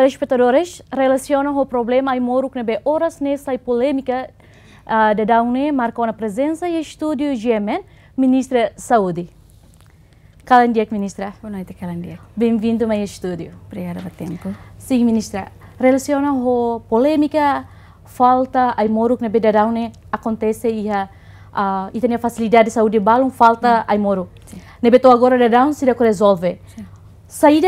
telespectadores relacionam o problema e moro que horas nessa polêmica uh, de Daune marcou a presença e estúdio Yemen, ministra Saúde. Calandiak, ministra. Boa noite, Calandiak. Bem-vindo ao meu estúdio. Obrigada pelo tempo. Sim, ministra. Relaciona a polêmica, falta a moro que de Daune acontece e a uh, ah, e tem a facilidade de saúde balão falta a hum. moro. Nebeto agora de Down se resolve. Sim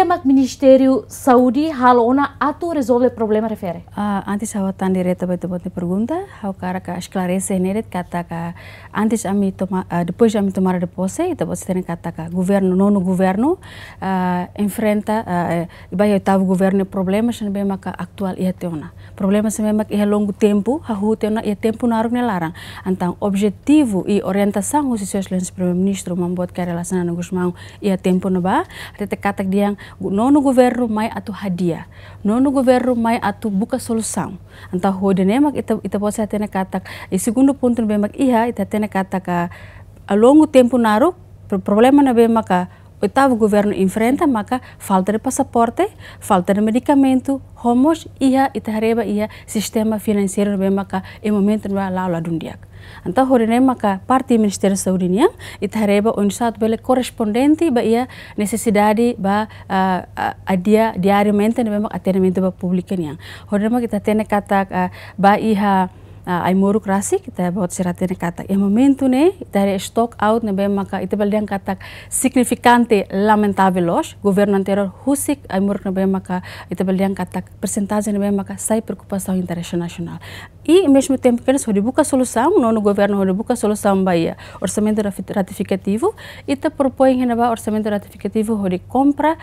mac Ministério Saúde halona atu resolve problema refere. Uh, antes eu atender também te bote pergunta, eu cara que esclarecer nele kata que antes a mim tomar uh, ah, depois a mim tomar de posse, e depois tem kata que governo nono governo uh, enfrenta uh, vai oitavo governo problemas não bem maca atual e é teona. Problemas não bem maca é longo tempo, a rua teona e é tempo na arugna larang. Então objetivo e orientação os seus lentes primeiro ministro mambot que relaciona no gusmão e a é tempo no ba, até kata diang nono governo mai atu hadiah nono governo mai atu buka solusang anta de nemak ita ita posa tena katak e segundo ponto bemak iha ita tena katak a longo tempo naru problema na maka oitavo governo enfrenta, maka falta de passaporte, falta de medicamento, homos ia e ia sistema financeiro be maka e momento não lá lá dundiak. Então horine maca parte do Ministério da Saúde nia sat bele correspondente ba ia necessidade ba uh, uh, adia diariamente be maka atendimento ba público Hori ne maka kita tene kata uh, ba iha Ah, ai muruk kita buat bot siratene katak e ya, momentu ne dari stock out ne bem maka ita baldean katak signifikante lamentable, os governo anterior husik ai muruk ne bem maka ita baldean katak persentase ne bem maka sai preocupação internacional e mesmo tempo que eles rebuca solução, não, no governo rebuca solução Bahia, orçamento ratificativo, e te propõe renovar orçamento ratificativo de compra uh,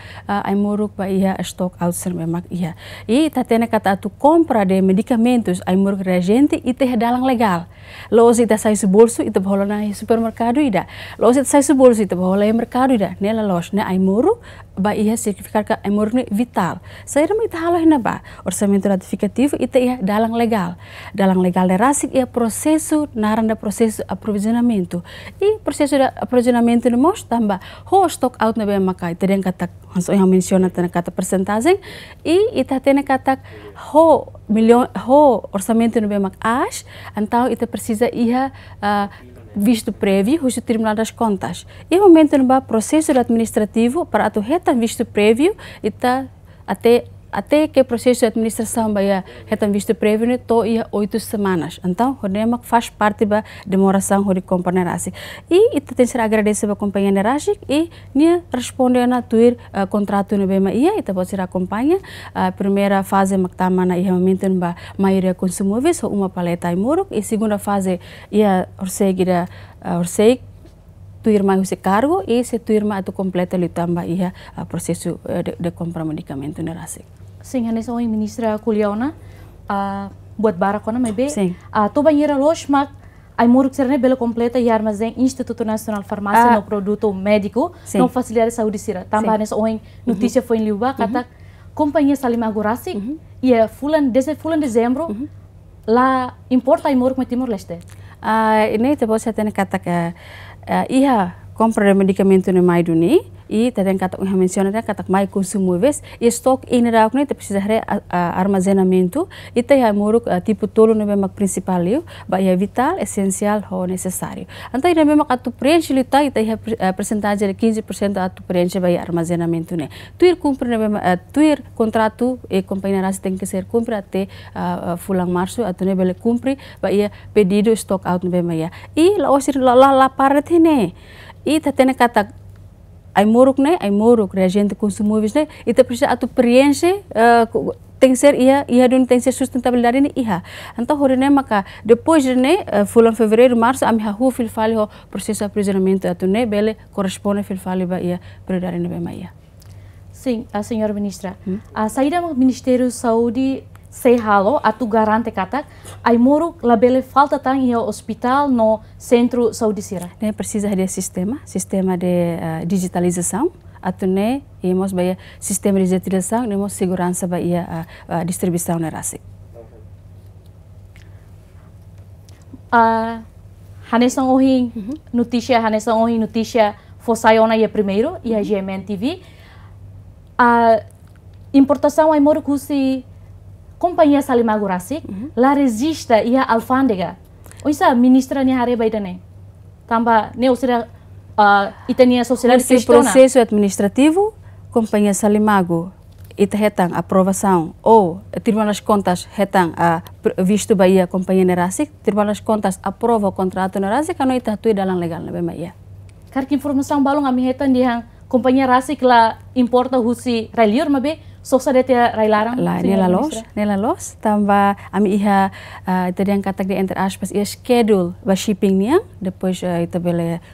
a Imuruk Bahia estoque ao Sermemak ia. E tá tendo kata tu compra de medicamentos a Imuruk reagente e te dalang legal. Lo se te sai bolso e te bola na supermercado ida. Lo se te sai bolso e te bola na mercado ida. Nela los na Imuruk Bahia certificar ka Imuruk vital. Saya itu halah renovar orçamento ratificativo e te dalang legal dalam legal e ia prosesu naranda prosesu aprovisionamento i prosesu da aprovisionamento no mos tamba ho stock out na bem makai terem kata hanso yang menciona tena kata persentase, i ita tena kata ho milion ho orçamento no bem ash antau ita precisa iha uh, visto prévio hoje o das Contas. E o momento no processo administrativo para a reta visto prévio e até até que o processo de administração vai retam eh, visto prévio né? to ia oito semanas então rodema faz parte da demoração de companheirasi e ita tem ser agradecer para companheirasi e nia responde na tuir uh, eh, contrato no bema ia ita pode ser acompanha a primeira fase mactama na ia momento ba maioria consumíveis só uma paleta e muro e segunda fase ia orseguida uh, eh, orsegue tu irmã use cargo e se tu irmã tu completa lhe tambah ia processo de, de comprar medicamento nerasik. sem relação ao ministra Kuliona, buat barakona mas bem, to tu banheira lochmak, Muruk moro que belo completa e armazém Instituto Nacional Farmácia no produto médico, no não facilidade saúde sira. E Tambah nes oeng notícia foi em Liuba, kata companhia Salima Agurasi uhum. e é fulan desde fulan dezembro la lá importa aí moro Timor Leste. Ah, uh, ini te posso até kata que iha compra de medicamento no duni i tadi kata kami mencionnya kan kata mai konsum mewes i stok ini rauk nih armazenamento. sejarah armazenamin tu i yang muruk tipu tulu nih memang prinsipal itu bahaya vital esensial ho necessary antara ini memang atau perinci itu tadi tadi persentase dari 15 persen atau perinci bahaya armazenamin tu nih tuir kumpul nih memang tuir kontrak tu e kompanya rasa tinggi ser atau fulang marsu atau nih kumpri kumpul bahaya pedido stok out nih memang ya i lawasir lalapar itu nih I tadi nak kata ai moruk ne né? ai moruk reagente né? consumíveis ne né? e te precisa atu preenche uh, tem ser ia ia de tem que ser sustentabilidade ne iha então hore ne maka depois ne uh, fulan fevereiro março ami ha hu fil fali ho processo aprisionamento atu ne bele corresponde fil fali ba ia prioridade ne bema ia Sim, a senhora ministra. Hum? A saída do Ministério da Saúde say halo atu garante katak ai muro labele falta tang ia hospital no centro saúde sira né precisa de sistema sistema de uh, digitalização atu né temos baia sistema de digitalização temos segurança baia a, a distribuição na rase uh, ah, Hanesang Ohing uh uhum. -huh. notícia Hanesang Ohing notícia Fossaiona ia primeiro e a uhum. GMN TV a ah, importação ai moro cusi companhia Salima Gurasik, mm -hmm. la resista ia alfandega. Oisa ministra ni hare baidane. Tamba ne usira uh, itania sociedade Esse cristona. processo administrativo, companhia Salimago, ita retang aprovação ou Tribunal das Contas retang a visto Bahia companhia Nerasic, Tribunal das Contas aprova o contrato Nerasic, ano ita tui dalam legal na Bahia. Karki informação balong ami hetan dihang companhia Rasik la importa husi reliur mabe sosa dia tia rai larang la ne la los ne la los Tambah ami iha uh, eh, ita yang kata di enter pas iya schedule ba shipping yang, depois uh, eh, ita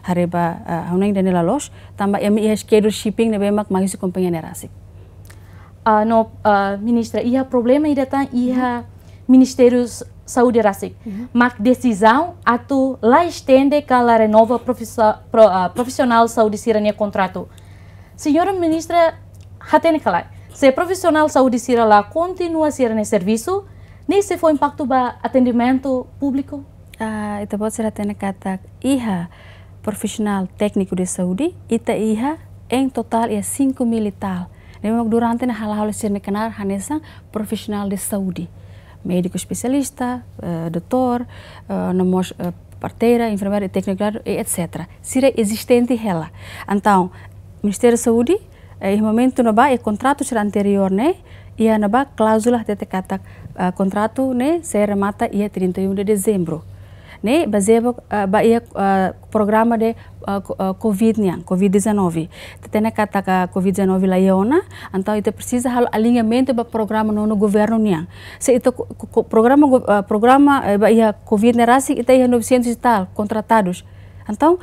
hari ba uh, eh, hunang dan ne la los Tambah ami iha schedule shipping nabi bemak magisu kompanya ni rasik uh, no uh, ministra iha problem ida datang iha mhm. ministerius saúde rasik mhm. mak decisão atu la estende kala renova profesional pro, uh, profissional saúde sirania kontratu, senhora ministra hatene kalai Se profissional saúde sira lá continua a ser nesse serviço, nem se foi impacto para atendimento público? Ah, ita pode ser atende kata iha profissional técnico de saúde, ita iha em total é 5 mil e tal. Memang durante na hal-hal sirne kenar hanesang profissional de saúde, médico especialista, uh, eh, doutor, uh, eh, namos uh, eh, parteira, enfermeira, técnico, etc. Sira existente ela. Então, Ministério da Saúde eh, irma momento no ba e eh, contrato ser anterior e a no ba cláusula de te uh, eh, contrato ne se remata ia 31 de dezembro ne basebo uh, ba ia uh, programa de uh, covid niang covid-19 te tene katak covid-19 la iona então ite precisa hal alinhamento ba programa no, no governo niang se ito programa programa ba ia covid nerasi ite ia 900 tal contratados então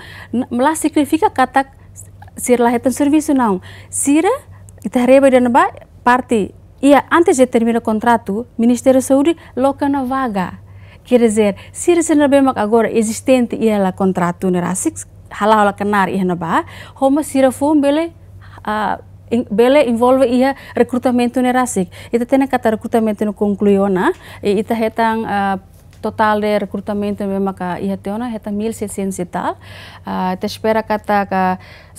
lá significa que Sir la hetan serviço não. ita reba de naba parti iya antes de termina kontratu ministero Ministério loka Saúde loca na vaga. Quer dizer, se se não bem agora existente e ela contrato na rasix, halal kenar ia na ba, homa sira fum bele bele envolve ia rekrutamento na Ita tena kata rekrutamento no concluiona, ita hetang uh, total de recrutamento mesmo ka iha teona heta 1600 e tal. Uh, te espera kata ka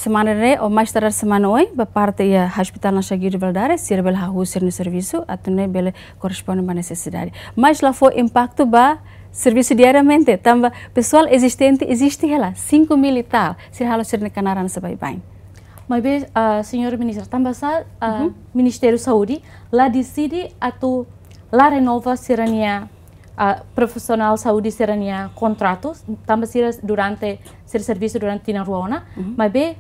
semana re ou mais tarde semana oi ba parte ia ya hospital na Shagir Valdare sirbel ha husir no serviço atune bele corresponde ba necessidade. Mas lá foi impacto ba serviço diariamente. Tamba pessoal existente existe ela 5 mil e tal. Se ser sirne kanara na sabai bain. Mas bem, uh, ah, senhor ministro, também ah, uh, -huh. Ministério da Saúde lá decide atau lá renova serania uh, profesional saúde serania contratos também sira durante sir serviço durante tina ruona uhum. mas be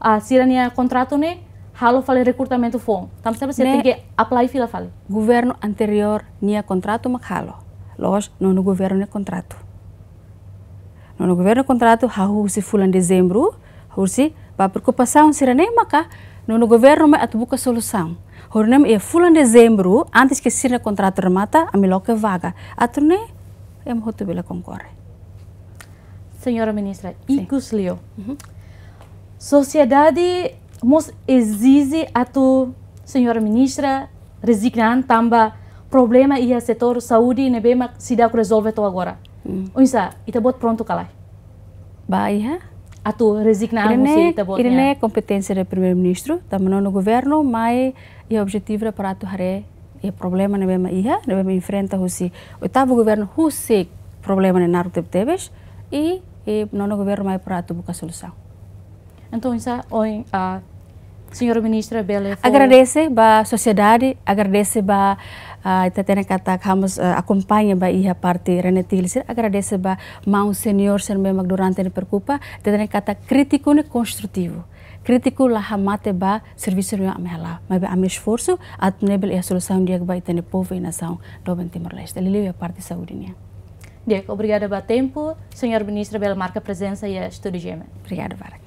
uh, serania contrato né halo fale recrutamento fom também sira tem que apply fila fale governo anterior nia contrato mak halo los no no governo ne contrato no no governo contrato há hahu se fulan dezembro hursi ba preocupação sira ne maka no no governo mas atbuka solução Hornam e fulan dezembro, antes que sirva contrato remata, a miloca vaga. Atune, é muito bela concorre. Senhora ministra, iguslio. Uhum. Sociedade mos exige a tu, senhora ministra, resignan tamba problema ia setor saúde se dá ku resolve to agora. Uhum. Mm. Unsa, ita bot pronto kalai. Bahia. Atu resignar irene, irene competência do primeiro-ministro, também no governo, mas e objetivo para atuar e problema na é mesma ia, é, na é mesma enfrenta o oitavo governo russo problema na naru tebes e e nono governo mais para atuar buscar solução. Então isso oi a senhora ministra Bela. Agradece ba sociedade, agradece ba uh, tena kata hamos uh, eh, acompaña ba iha parte agar ada seba mau senior ser magdurante durante ne ita tena kata kritiku ne konstruktivu kritiku la hamate ba serviço ne amela ma ba ame esforço at nebel e a dia ba itene povo ina saun do Timor Leste lili a parte saudinia Diego, obrigada pelo tempo. Senhor Ministro, pela marca presença e a ya, estudo Obrigada, Vara.